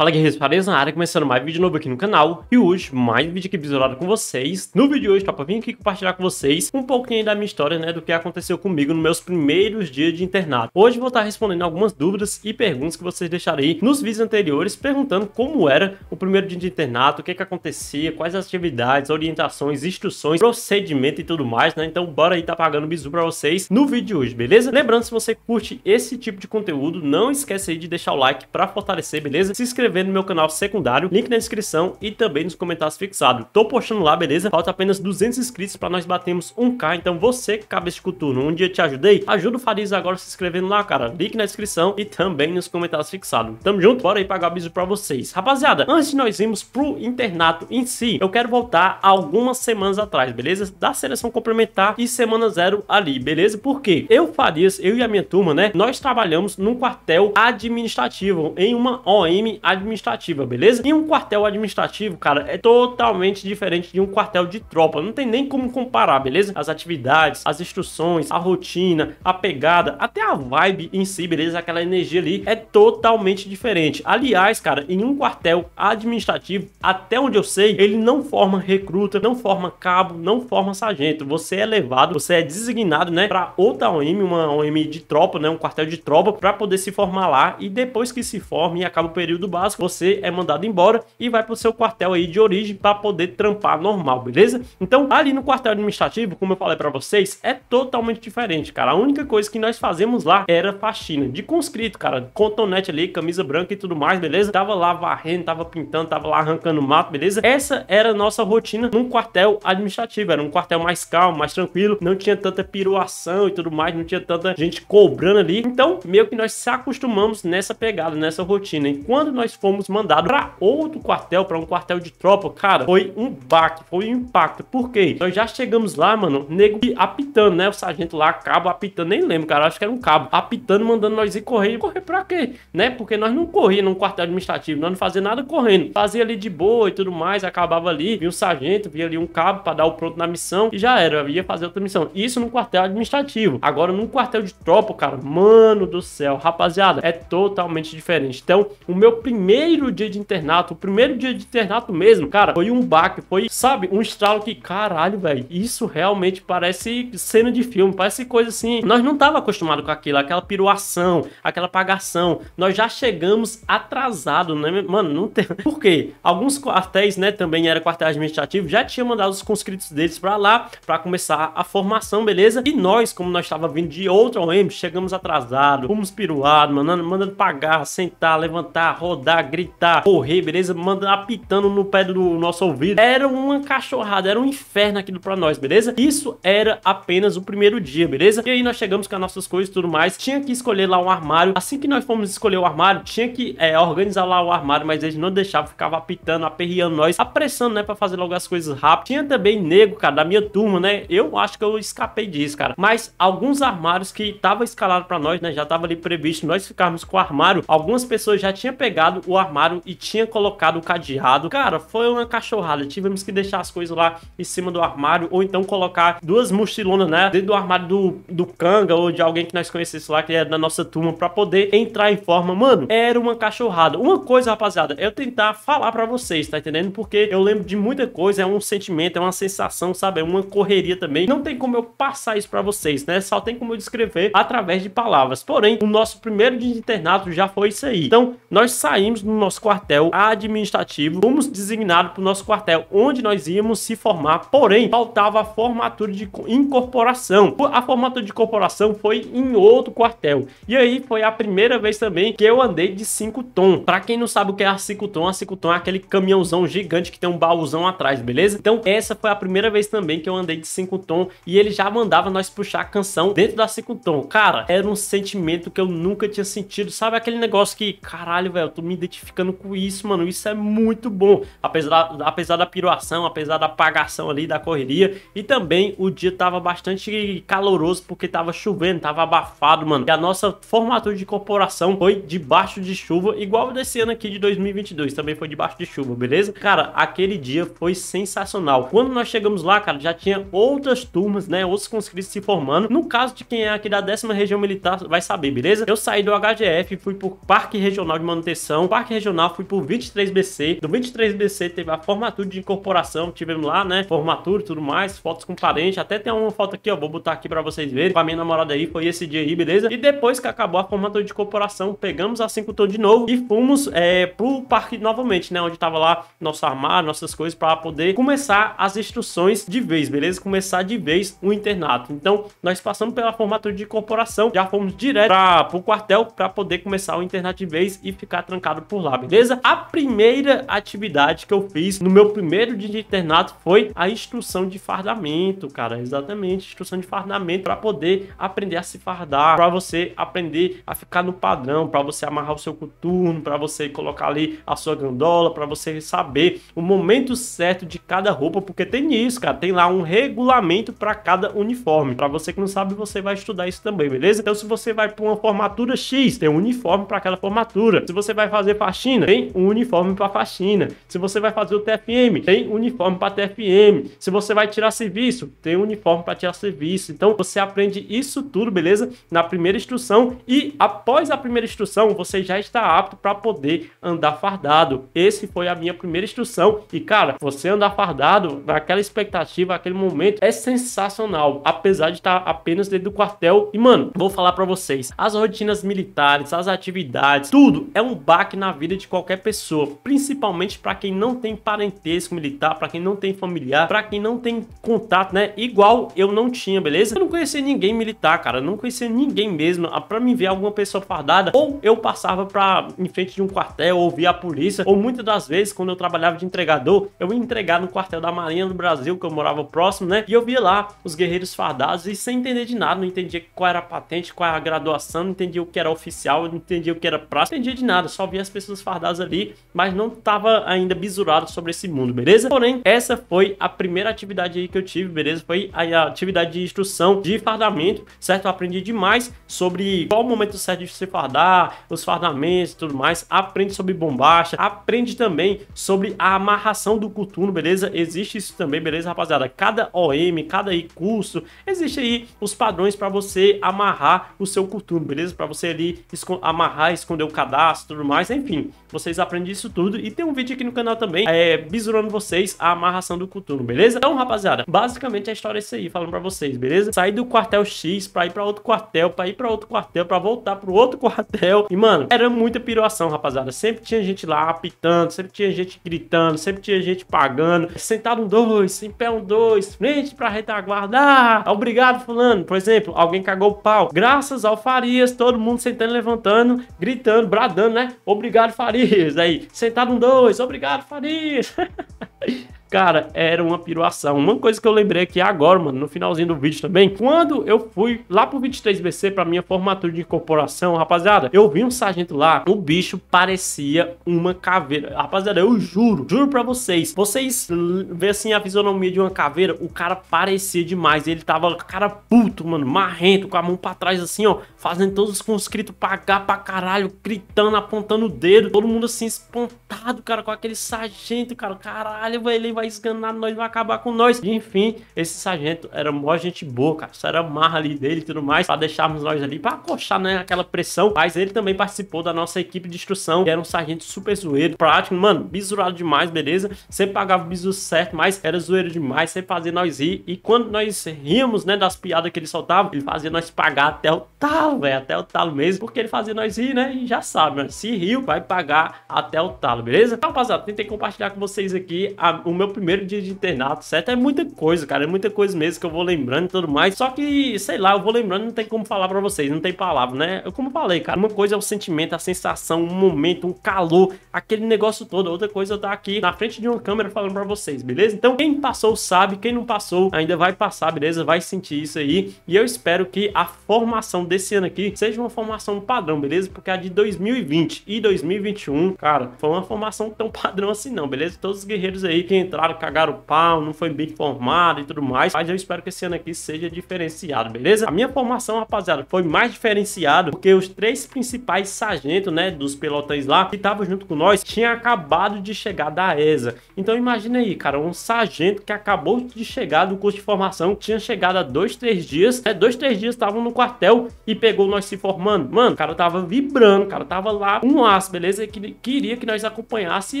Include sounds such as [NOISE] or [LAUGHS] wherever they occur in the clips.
Fala guerreiros, parabéns na área, começando mais vídeo novo aqui no canal E hoje, mais vídeo aqui visualizado com vocês No vídeo de hoje, papo, vim aqui compartilhar com vocês Um pouquinho da minha história, né, do que aconteceu comigo nos meus primeiros dias de internato Hoje vou estar respondendo algumas dúvidas e perguntas que vocês deixaram aí nos vídeos anteriores Perguntando como era o primeiro dia de internato, o que que acontecia, quais atividades, orientações, instruções, procedimento e tudo mais, né Então bora aí tá pagando bizu pra vocês no vídeo de hoje, beleza? Lembrando, se você curte esse tipo de conteúdo, não esquece aí de deixar o like pra fortalecer, beleza? Se inscrever inscrever no meu canal secundário, link na descrição e também nos comentários fixados. Tô postando lá, beleza? Falta apenas 200 inscritos para nós batermos 1k, então você, cabeça de coturno, um dia te ajudei? Ajuda o Fariz agora se inscrevendo lá, cara. Link na descrição e também nos comentários fixados. Tamo junto? Bora aí pagar o aviso pra vocês. Rapaziada, antes de nós irmos pro internato em si, eu quero voltar algumas semanas atrás, beleza? Da seleção complementar e semana zero ali, beleza? Porque eu, Farias, eu e a minha turma, né? Nós trabalhamos num quartel administrativo, em uma OM administrativa administrativa, beleza? E um quartel administrativo, cara, é totalmente diferente de um quartel de tropa. Não tem nem como comparar, beleza? As atividades, as instruções, a rotina, a pegada, até a vibe em si, beleza? Aquela energia ali é totalmente diferente. Aliás, cara, em um quartel administrativo, até onde eu sei, ele não forma recruta, não forma cabo, não forma sargento. Você é levado, você é designado, né, para outra OM, uma OM de tropa, né, um quartel de tropa, para poder se formar lá e depois que se forma e acaba o período básico você é mandado embora e vai pro seu quartel aí de origem para poder trampar normal, beleza? Então, ali no quartel administrativo, como eu falei para vocês, é totalmente diferente, cara. A única coisa que nós fazemos lá era faxina de conscrito, cara, cotonete ali, camisa branca e tudo mais, beleza? Tava lá varrendo, tava pintando, tava lá arrancando mato, beleza? Essa era a nossa rotina num quartel administrativo, era um quartel mais calmo, mais tranquilo, não tinha tanta piruação e tudo mais, não tinha tanta gente cobrando ali. Então, meio que nós se acostumamos nessa pegada, nessa rotina. E quando nós nós fomos mandados para outro quartel, para um quartel de tropa, cara, foi um baque, foi um impacto. Por quê? Nós já chegamos lá, mano, nego apitando, né? O sargento lá, cabo apitando, nem lembro, cara, acho que era um cabo, apitando, mandando nós ir correr. Correr pra quê? Né? Porque nós não corria num quartel administrativo, nós não fazia nada correndo. Fazia ali de boa e tudo mais, acabava ali, vinha um sargento, vinha ali um cabo para dar o pronto na missão e já era, ia fazer outra missão. Isso num quartel administrativo. Agora, num quartel de tropa, cara, mano do céu, rapaziada, é totalmente diferente. Então, o meu primeiro primeiro dia de internato, o primeiro dia de internato mesmo, cara, foi um baque, foi, sabe, um estralo que, caralho, velho, isso realmente parece cena de filme, parece coisa assim. Nós não tava acostumado com aquilo, aquela piruação, aquela pagação. Nós já chegamos atrasado, né? Mano, não tem. [LAUGHS] Por quê? Alguns quartéis, né, também era quartel administrativo, já tinha mandado os conscritos deles para lá para começar a formação, beleza? E nós, como nós tava vindo de outra OM, chegamos atrasado, fomos piruado, mandando, mandando pagar, sentar, levantar, rodar andar, gritar, correr, beleza? Mandar apitando no pé do nosso ouvido. Era uma cachorrada, era um inferno aquilo pra nós, beleza? Isso era apenas o primeiro dia, beleza? E aí nós chegamos com as nossas coisas e tudo mais. Tinha que escolher lá um armário. Assim que nós fomos escolher o armário, tinha que é, organizar lá o armário, mas eles não deixavam, ficava apitando, aperreando nós, apressando, né, pra fazer logo as coisas rápido. Tinha também nego, cara, da minha turma, né? Eu acho que eu escapei disso, cara. Mas alguns armários que tava escalado pra nós, né, já tava ali previsto, nós ficarmos com o armário, algumas pessoas já tinham pegado fechado o armário e tinha colocado o cadeado. Cara, foi uma cachorrada. Tivemos que deixar as coisas lá em cima do armário ou então colocar duas mochilonas, né, dentro do armário do, do Kanga ou de alguém que nós conhecesse lá, que era é da nossa turma, pra poder entrar em forma. Mano, era uma cachorrada. Uma coisa, rapaziada, é eu tentar falar pra vocês, tá entendendo? Porque eu lembro de muita coisa, é um sentimento, é uma sensação, sabe? É uma correria também. Não tem como eu passar isso pra vocês, né? Só tem como eu descrever através de palavras. Porém, o nosso primeiro dia de internato já foi isso aí. Então, nós saímos no nosso quartel administrativo, fomos designados para o nosso quartel, onde nós íamos se formar, porém, faltava a formatura de incorporação. A formatura de incorporação foi em outro quartel. E aí foi a primeira vez também que eu andei de 5 tom. Para quem não sabe o que é a 5 tom, a 5 tom é aquele caminhãozão gigante que tem um baúzão atrás, beleza? Então essa foi a primeira vez também que eu andei de 5 tom e ele já mandava nós puxar a canção dentro da 5 tom. Cara, era um sentimento que eu nunca tinha sentido. Sabe aquele negócio que, caralho, velho, tu me identificando com isso, mano. Isso é muito bom. Apesar, apesar da piruação, apesar da apagação ali da correria. E também o dia tava bastante caloroso porque tava chovendo, tava abafado, mano. E a nossa formatura de corporação foi debaixo de chuva, igual desse ano aqui de 2022. Também foi debaixo de chuva, beleza? Cara, aquele dia foi sensacional. Quando nós chegamos lá, cara, já tinha outras turmas, né? Outros conscritos se formando. No caso de quem é aqui da décima região militar, vai saber, beleza? Eu saí do HGF, fui pro Parque Regional de Manutenção, parque regional, fui pro 23BC. Do 23BC teve a formatura de incorporação que tivemos lá, né? Formatura e tudo mais, fotos com parente. Até tem uma foto aqui, ó. Vou botar aqui pra vocês verem. Com a minha namorada aí, foi esse dia aí, beleza? E depois que acabou a formatura de incorporação, pegamos a 5 de novo e fomos é, pro parque novamente, né? Onde tava lá nosso armário, nossas coisas, pra poder começar as instruções de vez, beleza? Começar de vez o internato. Então, nós passamos pela formatura de incorporação, já fomos direto pra, pro quartel pra poder começar o internato de vez e ficar trancado marcado por lá, beleza? A primeira atividade que eu fiz no meu primeiro dia de internato foi a instrução de fardamento, cara. Exatamente, instrução de fardamento para poder aprender a se fardar, para você aprender a ficar no padrão, para você amarrar o seu coturno, para você colocar ali a sua gandola, para você saber o momento certo de cada roupa, porque tem isso, cara. Tem lá um regulamento para cada uniforme. Para você que não sabe, você vai estudar isso também, beleza? Então, se você vai para uma formatura X, tem um uniforme para aquela formatura. Se você vai fazer fazer faxina, tem um uniforme para faxina. Se você vai fazer o TFM, tem um uniforme para TFM. Se você vai tirar serviço, tem um uniforme para tirar serviço. Então você aprende isso tudo, beleza? Na primeira instrução e após a primeira instrução, você já está apto para poder andar fardado. Esse foi a minha primeira instrução e cara, você andar fardado naquela expectativa, aquele momento é sensacional, apesar de estar apenas dentro do quartel. E mano, vou falar para vocês, as rotinas militares, as atividades, tudo é um back na vida de qualquer pessoa, principalmente para quem não tem parentesco militar, para quem não tem familiar, para quem não tem contato, né? Igual eu não tinha, beleza? Eu não conhecia ninguém militar, cara, eu não conhecia ninguém mesmo. Ah, para me ver alguma pessoa fardada, ou eu passava para em frente de um quartel, ou via a polícia, ou muitas das vezes quando eu trabalhava de entregador, eu ia entregar no quartel da Marinha do Brasil, que eu morava próximo, né? E eu via lá os guerreiros fardados e sem entender de nada, não entendia qual era a patente, qual era a graduação, não entendia o que era oficial, não entendia o que era praça, não entendia de nada, só via as pessoas fardadas ali, mas não estava ainda bizurado sobre esse mundo, beleza? Porém, essa foi a primeira atividade aí que eu tive, beleza? Foi a atividade de instrução de fardamento, certo? Eu aprendi demais sobre qual o momento certo de se fardar, os fardamentos e tudo mais. Aprende sobre bombacha, aprende também sobre a amarração do coturno, beleza? Existe isso também, beleza, rapaziada? Cada OM, cada aí curso, existe aí os padrões para você amarrar o seu coturno, beleza? Para você ali amarrar, esconder o cadastro e tudo mais enfim, vocês aprendem isso tudo e tem um vídeo aqui no canal também é, bisurando vocês a amarração do Cthulhu, beleza? Então, rapaziada, basicamente é a história é isso aí, falando pra vocês, beleza? Sair do quartel X pra ir pra outro quartel, pra ir pra outro quartel, pra voltar pro outro [LAUGHS] quartel. E, mano, era muita piroação, rapaziada. Sempre tinha gente lá apitando, sempre tinha gente gritando, sempre tinha gente pagando. Sentado um dois, em pé um dois, frente pra retaguarda. Ah, obrigado, fulano. Por exemplo, alguém cagou o pau. Graças ao Farias, todo mundo sentando, levantando, gritando, bradando, né? Ob Obrigado, Farias. Aí, sentado um dois, obrigado, Farias. [LAUGHS] Cara, era uma piruação. Uma coisa que eu lembrei aqui agora, mano, no finalzinho do vídeo também, quando eu fui lá pro 23BC pra minha formatura de incorporação, rapaziada, eu vi um sargento lá, o bicho parecia uma caveira. Rapaziada, eu juro, juro pra vocês, vocês vê assim a fisionomia de uma caveira, o cara parecia demais. Ele tava, cara puto, mano, marrento, com a mão pra trás assim, ó, fazendo todos os conscritos pagar pra caralho, gritando, apontando o dedo, todo mundo assim espantado, cara, com aquele sargento, cara, caralho, velho, ele vai vai escanar nós, vai acabar com nós. E, enfim, esse sargento era mó gente boa, cara. Isso era marra ali dele e tudo mais, pra deixarmos nós ali, pra coxar, né, aquela pressão. Mas ele também participou da nossa equipe de instrução, que era um sargento super zoeiro, prático, mano, bizurado demais, beleza? Sempre pagava o bizu certo, mas era zoeiro demais, sempre fazia nós rir. E quando nós ríamos, né, das piadas que ele soltava, ele fazia nós pagar até o talo, velho, até o talo mesmo, porque ele fazia nós rir, né? E já sabe, mano, se riu, vai pagar até o talo, beleza? Então, rapaziada, tentei compartilhar com vocês aqui a, o meu primeiro dia de internato, certo? É muita coisa, cara, é muita coisa mesmo que eu vou lembrando e tudo mais. Só que, sei lá, eu vou lembrando, não tem como falar para vocês, não tem palavra, né? Eu, como falei, cara, uma coisa é o sentimento, a sensação, um momento, um calor, aquele negócio todo. Outra coisa eu estar aqui na frente de uma câmera falando para vocês, beleza? Então, quem passou sabe, quem não passou ainda vai passar, beleza? Vai sentir isso aí. E eu espero que a formação desse ano aqui seja uma formação padrão, beleza? Porque a de 2020 e 2021, cara, foi uma formação tão [LAUGHS] padrão assim não, beleza? Todos os guerreiros aí que entraram entraram, cagaram o pau, não foi bem formado e tudo mais. Mas eu espero que esse ano aqui seja diferenciado, beleza? A minha formação, rapaziada, foi mais diferenciado porque os três principais sargentos, né, dos pelotões lá, que estavam junto com nós, tinha acabado de chegar da ESA. Então imagina aí, cara, um sargento que acabou de chegar do curso de formação, tinha chegado há dois, três dias, né, dois, três dias estavam no quartel e pegou nós se formando. Mano, o cara tava vibrando, o cara tava lá um aço, beleza? Que queria que nós acompanhasse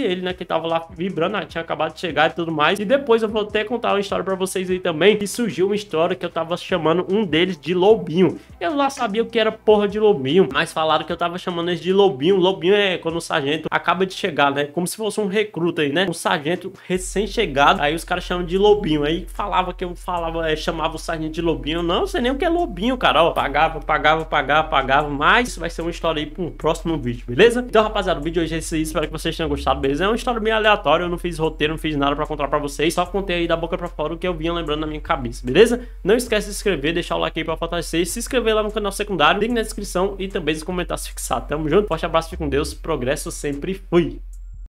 ele, né, que tava lá vibrando, ah, tinha acabado de chegar e tudo mais. E depois eu vou até contar uma história para vocês aí também. E surgiu uma história que eu tava chamando um deles de lobinho. Eu lá sabia o que era porra de lobinho, mas falaram que eu tava chamando eles de lobinho. Lobinho é quando o sargento acaba de chegar, né? Como se fosse um recruta aí, né? Um sargento recém-chegado. Aí os caras chamam de lobinho. Aí falava que eu falava, é, chamava o sargento de lobinho. Não, sei nem o que é lobinho, cara. Ó, pagava, pagava, pagava, pagava. Mas isso vai ser uma história aí para um próximo vídeo, beleza? Então, rapaziada, o vídeo hoje é isso Espero que vocês tenham gostado, beleza? É uma história meio aleatória. Eu não fiz roteiro, não fiz nada para contar para vocês. Só contei aí da boca para fora o que eu vinha lembrando na minha cabeça, beleza? Não esquece de se inscrever, deixar o like aí para fortalecer, se inscrever lá no canal secundário, link na descrição e também nos comentários fixados. fixar. Tamo junto, forte abraço, fique com Deus, progresso sempre fui!